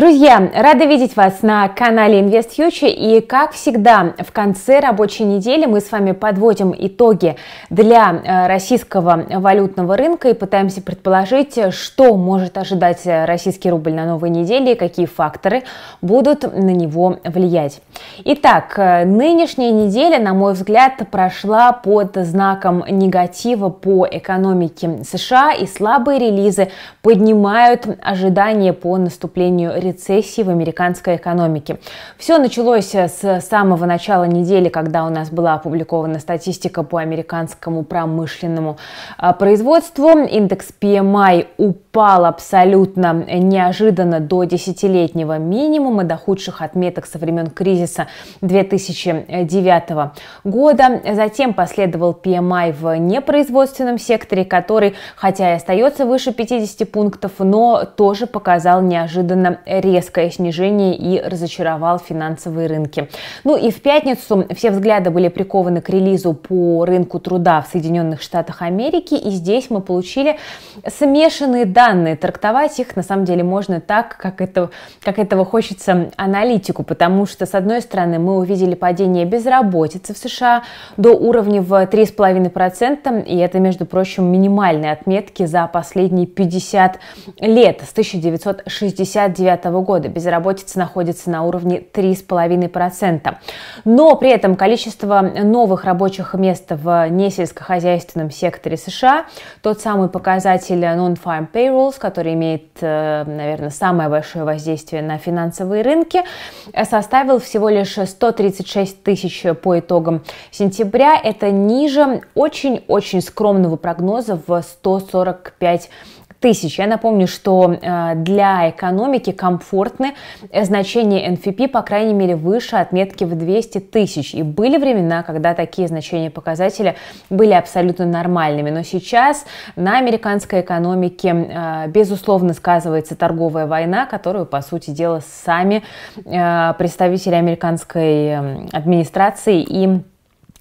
Друзья, рада видеть вас на канале Invest Future и как всегда в конце рабочей недели мы с вами подводим итоги для э, российского валютного рынка и пытаемся предположить, что может ожидать российский рубль на новой неделе и какие факторы будут на него влиять. Итак, э, нынешняя неделя, на мой взгляд, прошла под знаком негатива по экономике США и слабые релизы поднимают ожидания по наступлению рецессии в американской экономике. Все началось э, с самого начала недели, когда у нас была опубликована статистика по американскому промышленному а, производству. Индекс PMI упал абсолютно неожиданно до десятилетнего минимума, до худших отметок со времен кризиса 2009 года. Затем последовал PMI в непроизводственном секторе, который, хотя и остается выше 50 пунктов, но тоже показал неожиданно резкое снижение и разочаровал финансовые рынки. Ну и в пятницу все взгляды были прикованы к релизу по рынку труда в Соединенных Штатах Америки, и здесь мы получили смешанные данные. Трактовать их на самом деле можно так, как, это, как этого хочется аналитику, потому что, с одной стороны, мы увидели падение безработицы в США до уровня в 3,5%, и это, между прочим, минимальные отметки за последние 50 лет, с 1969 2009 года. Безработица находится на уровне 3,5%. Но при этом количество новых рабочих мест в несельскохозяйственном секторе США, тот самый показатель non-farm payrolls, который имеет, э, наверное, самое большое воздействие на финансовые рынки, составил всего лишь 136 тысяч по итогам сентября. Это ниже очень-очень скромного прогноза в 145 тысяч. Я напомню, что э, для экономики комфортны э, значения NFP, по крайней мере, выше отметки в 200 тысяч. И были времена, когда такие значения показателя были абсолютно нормальными. Но сейчас на американской экономике, э, безусловно, сказывается торговая война, которую, по сути дела, сами представители американской эм, администрации и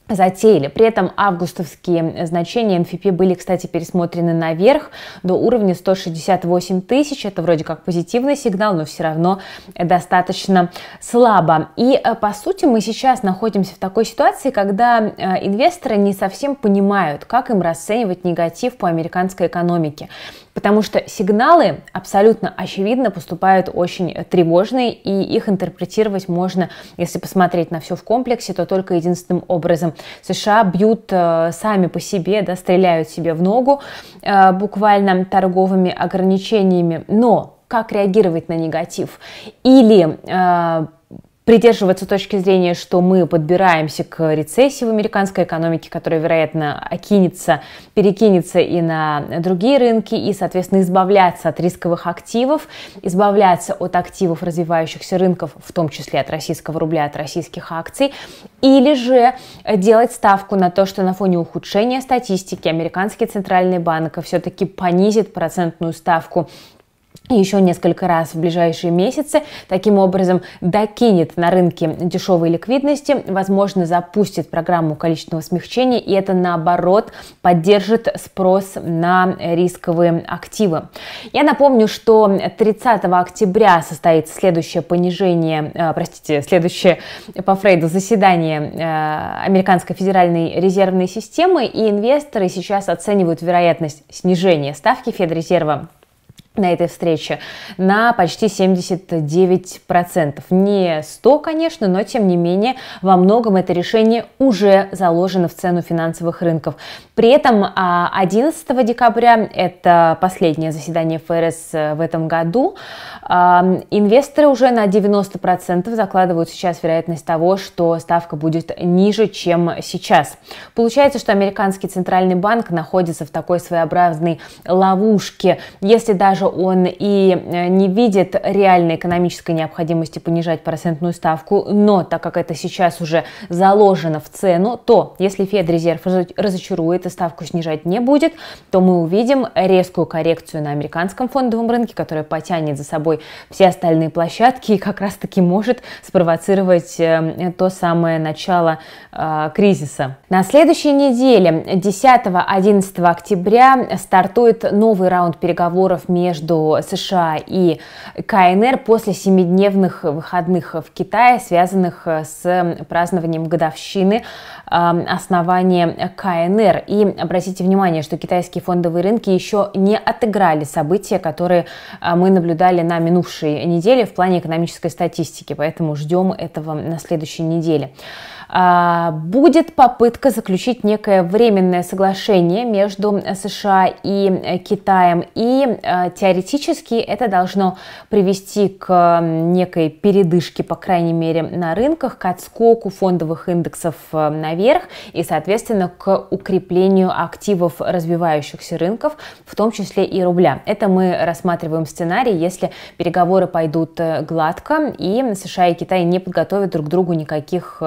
затеяли. При этом августовские значения NFP были, кстати, пересмотрены наверх до уровня 168 тысяч. Это вроде как позитивный сигнал, но все равно достаточно слабо. И, э, по сути, мы сейчас находимся в такой ситуации, когда э, инвесторы не совсем понимают, как им расценивать негатив по американской экономике потому что сигналы абсолютно очевидно поступают очень тревожные, и их интерпретировать можно, если посмотреть на все в комплексе, то только единственным образом. США бьют э, сами по себе, да, стреляют себе в ногу э, буквально торговыми ограничениями, но как реагировать на негатив? Или э, придерживаться точки зрения, что мы подбираемся к рецессии в американской экономике, которая, вероятно, окинется, перекинется и на другие рынки, и, соответственно, избавляться от рисковых активов, избавляться от активов развивающихся рынков, в том числе от российского рубля, от российских акций, или же делать ставку на то, что на фоне ухудшения статистики американский центральный банк все-таки понизит процентную ставку еще несколько раз в ближайшие месяцы. Таким образом, докинет на рынке дешевой ликвидности, возможно, запустит программу количественного смягчения, и это, наоборот, поддержит спрос на рисковые активы. Я напомню, что 30 октября состоится следующее понижение, э, простите, следующее по Фрейду заседание э, Американской федеральной резервной системы, и инвесторы сейчас оценивают вероятность снижения ставки Федрезерва на этой встрече на почти 79%. Не 100, конечно, но тем не менее во многом это решение уже заложено в цену финансовых рынков. При этом 11 а, декабря, это последнее заседание ФРС э, в этом году, а, инвесторы уже на 90% закладывают сейчас вероятность того, что ставка будет ниже, чем сейчас. Получается, что американский центральный банк находится в такой своеобразной ловушке. Если даже даже он и э, не видит реальной экономической необходимости понижать процентную ставку, но так как это сейчас уже заложено в цену, то если Федрезерв разочарует и ставку снижать не будет, то мы увидим резкую коррекцию на американском фондовом рынке, которая потянет за собой все остальные площадки и как раз-таки может спровоцировать э, то самое начало э, кризиса. На следующей неделе, 10-11 октября, стартует новый раунд переговоров между между США и КНР после семидневных выходных в Китае, связанных э, с празднованием годовщины эм, основания КНР. И обратите внимание, что китайские фондовые рынки еще не отыграли события, которые э, мы наблюдали на минувшей неделе в плане экономической статистики, поэтому ждем этого на следующей неделе. А, будет попытка заключить некое временное соглашение между США и э, Китаем. И э, теоретически это должно привести к некой передышке, по крайней мере, на рынках, к отскоку фондовых индексов э, наверх и, соответственно, к укреплению активов развивающихся рынков, в том числе и рубля. Это мы рассматриваем сценарий, если переговоры пойдут гладко и США и Китай не подготовят друг другу никаких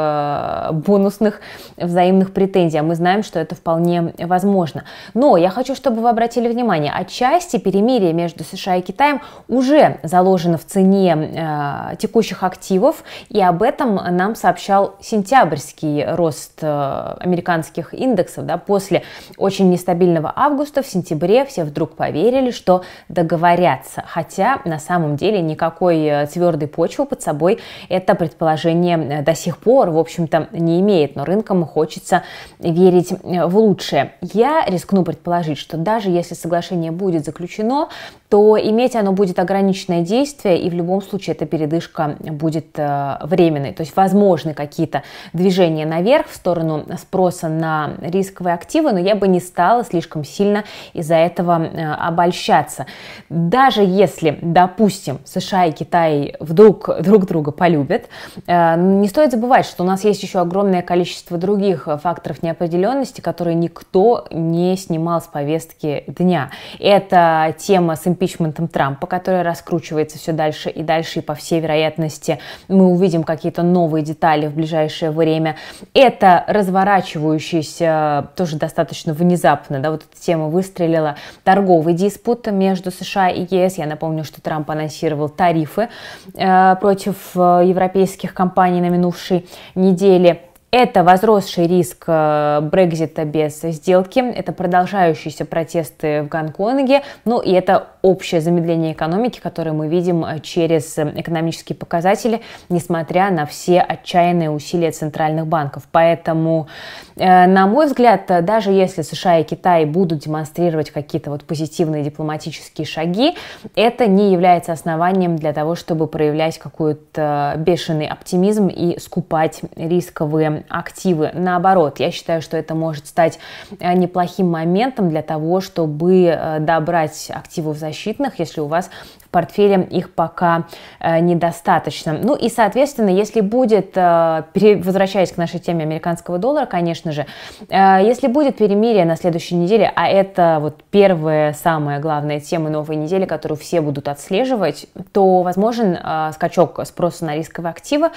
бонусных взаимных претензий, а мы знаем, что это вполне возможно. Но я хочу, чтобы вы обратили внимание, отчасти перемирие между США и Китаем уже заложено в цене э, текущих активов, и об этом нам сообщал сентябрьский рост э, американских индексов. Да, после очень нестабильного августа в сентябре все вдруг поверили, что договорятся, хотя на самом деле никакой э, твердой почвы под собой это предположение до сих пор, в общем-то, не имеет, но рынкам хочется верить э, в лучшее. Я рискну предположить, что даже если соглашение будет заключено, то иметь оно будет ограниченное действие, и в любом случае эта передышка будет э, временной. То есть возможны какие-то движения наверх в сторону спроса на рисковые активы, но я бы не стала слишком сильно из-за этого э, обольщаться. Даже если, допустим, США и Китай вдруг друг друга полюбят, не стоит забывать, что у нас есть еще еще огромное количество других э, факторов неопределенности, которые никто не снимал с повестки дня. Это тема с импичментом Трампа, которая раскручивается все дальше и дальше, и по всей вероятности мы увидим какие-то новые детали в ближайшее время. Это разворачивающийся, э, тоже достаточно внезапно, да, вот эта тема выстрелила, торговый диспут между США и ЕС. Я напомню, что Трамп анонсировал тарифы э, против э, европейских компаний на минувшей неделе недели. Это возросший риск э, Брекзита без сделки, это продолжающиеся протесты в Гонконге, ну и это общее замедление экономики, которое мы видим э, через э, экономические показатели, несмотря на все отчаянные усилия центральных банков. Поэтому, на мой взгляд, даже если США и Китай будут демонстрировать какие-то вот позитивные дипломатические шаги, это не является основанием для того, чтобы проявлять какой-то бешеный оптимизм и скупать рисковые активы. Наоборот, я считаю, что это может стать э, неплохим моментом для того, чтобы э, добрать активов защитных, если у вас портфеле их пока э, недостаточно. Ну и, соответственно, если будет, э, возвращаясь к нашей теме американского доллара, конечно же, э, если будет перемирие на следующей неделе, а это вот первая самая главная тема новой недели, которую все будут отслеживать, то возможен скачок спроса на рисковые активы.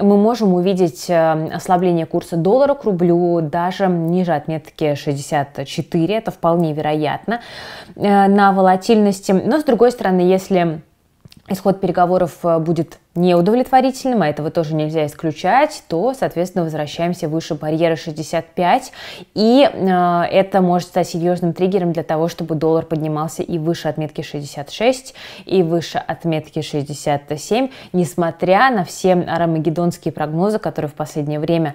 Мы можем увидеть ослабление курса доллара к рублю даже ниже отметки 64, это вполне вероятно на волатильности. Но с другой стороны, если исход переговоров э, будет неудовлетворительным, а этого тоже нельзя исключать, то, соответственно, возвращаемся выше барьера 65, и э, это может стать серьезным триггером для того, чтобы доллар поднимался и выше отметки 66, и выше отметки 67, несмотря на все армагеддонские прогнозы, которые в последнее время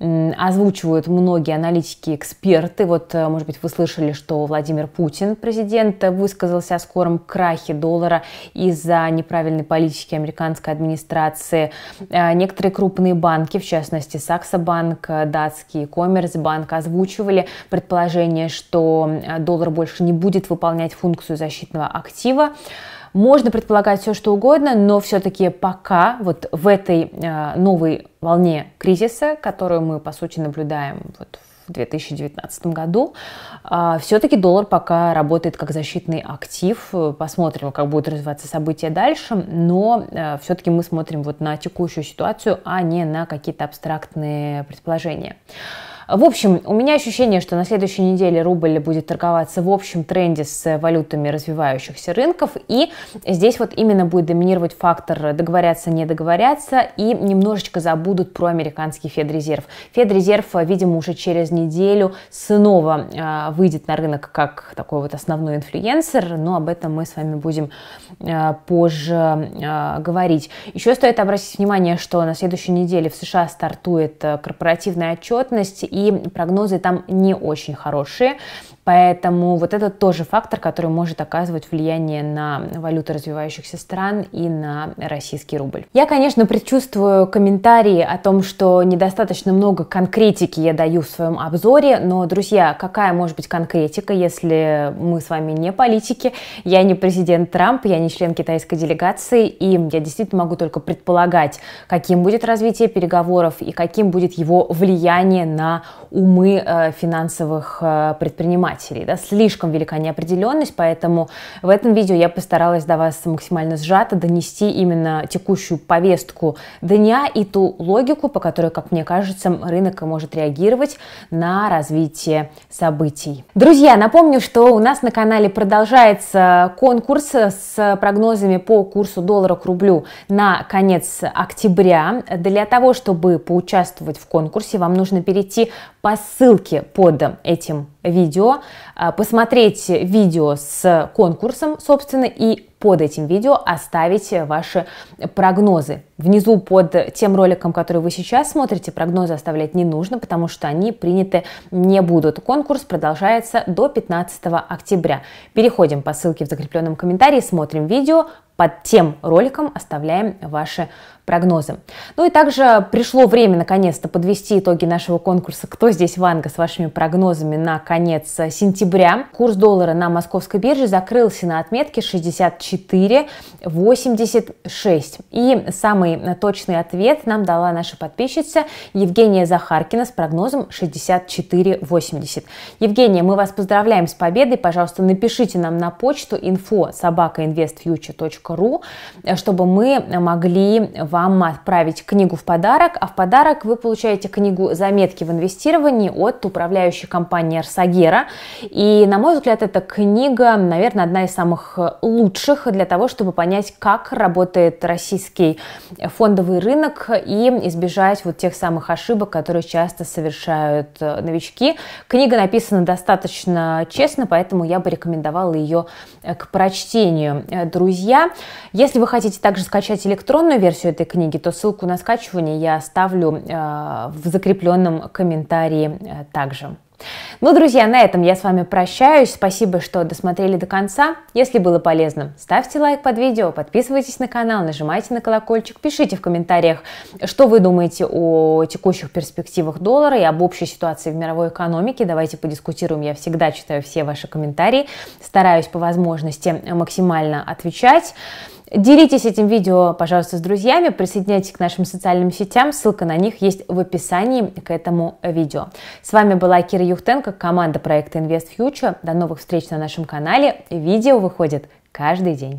озвучивают многие аналитики, эксперты. Вот, э, может быть, вы слышали, что Владимир Путин, президент, э, высказался о скором крахе доллара из-за неправильной политики американской администрации. Э, некоторые крупные банки, в частности Саксобанк, э, датский Коммерсбанк, озвучивали предположение, что э, доллар больше не будет выполнять функцию защитного актива. Можно предполагать все, что угодно, но все-таки пока вот в этой новой волне кризиса, которую мы, по сути, наблюдаем вот в 2019 году. А, все-таки доллар пока работает как защитный актив. Посмотрим, как будут развиваться события дальше. Но а, все-таки мы смотрим вот на текущую ситуацию, а не на какие-то абстрактные предположения. В общем, у меня ощущение, что на следующей неделе рубль будет торговаться в общем тренде с валютами развивающихся рынков, и здесь вот именно будет доминировать фактор договорятся, не договорятся, и немножечко забудут про американский Федрезерв. Федрезерв, видимо, уже через неделю снова а, выйдет на рынок как такой вот основной инфлюенсер, но об этом мы с вами будем а, позже а, говорить. Еще стоит обратить внимание, что на следующей неделе в США стартует корпоративная отчетность, и прогнозы там не очень хорошие. Поэтому вот это тоже фактор, который может оказывать влияние на валюту развивающихся стран и на российский рубль. Я, конечно, предчувствую комментарии о том, что недостаточно много конкретики я даю в своем обзоре, но, друзья, какая может быть конкретика, если мы с вами не политики, я не президент Трамп, я не член китайской делегации, и я действительно могу только предполагать, каким будет развитие переговоров и каким будет его влияние на умы э, финансовых э, предпринимателей. Да? Слишком велика неопределенность, поэтому в этом видео я постаралась до вас максимально сжато донести именно текущую повестку дня и ту логику, по которой, как мне кажется, рынок может реагировать на развитие событий. Друзья, напомню, что у нас на канале продолжается конкурс с прогнозами по курсу доллара к рублю на конец октября. Для того, чтобы поучаствовать в конкурсе, вам нужно перейти по ссылке под этим видео, а, посмотреть видео с конкурсом, собственно, и под этим видео оставить ваши прогнозы. Внизу под тем роликом, который вы сейчас смотрите, прогнозы оставлять не нужно, потому что они приняты не будут. Конкурс продолжается до 15 октября. Переходим по ссылке в закрепленном комментарии, смотрим видео, под тем роликом оставляем ваши прогнозы прогнозы. Ну и также пришло время наконец-то подвести итоги нашего конкурса «Кто здесь Ванга?» с вашими прогнозами на конец сентября. Курс доллара на московской бирже закрылся на отметке 64,86. И самый точный ответ нам дала наша подписчица Евгения Захаркина с прогнозом 64,80. Евгения, мы вас поздравляем с победой. Пожалуйста, напишите нам на почту info собакаinvestfuture.ru, чтобы мы могли вам вам отправить книгу в подарок, а в подарок вы получаете книгу «Заметки в инвестировании» от управляющей компании «Арсагера». И, на мой взгляд, эта книга, наверное, одна из самых лучших для того, чтобы понять, как работает российский фондовый рынок и избежать вот тех самых ошибок, которые часто совершают э, новички. Книга написана достаточно честно, поэтому я бы рекомендовала ее э, к прочтению. Э, друзья, если вы хотите также скачать электронную версию этой книги, то ссылку на скачивание я оставлю э, в закрепленном комментарии э, также. Ну, друзья, на этом я с вами прощаюсь. Спасибо, что досмотрели до конца. Если было полезно, ставьте лайк под видео, подписывайтесь на канал, нажимайте на колокольчик, пишите в комментариях, что вы думаете о текущих перспективах доллара и об общей ситуации в мировой экономике. Давайте подискутируем. Я всегда читаю все ваши комментарии, стараюсь по возможности максимально отвечать. Делитесь этим видео, пожалуйста, с друзьями, присоединяйтесь к нашим социальным сетям, ссылка на них есть в описании к этому видео. С вами была Кира Юхтенко, команда проекта Invest Future. До новых встреч на нашем канале. Видео выходит каждый день.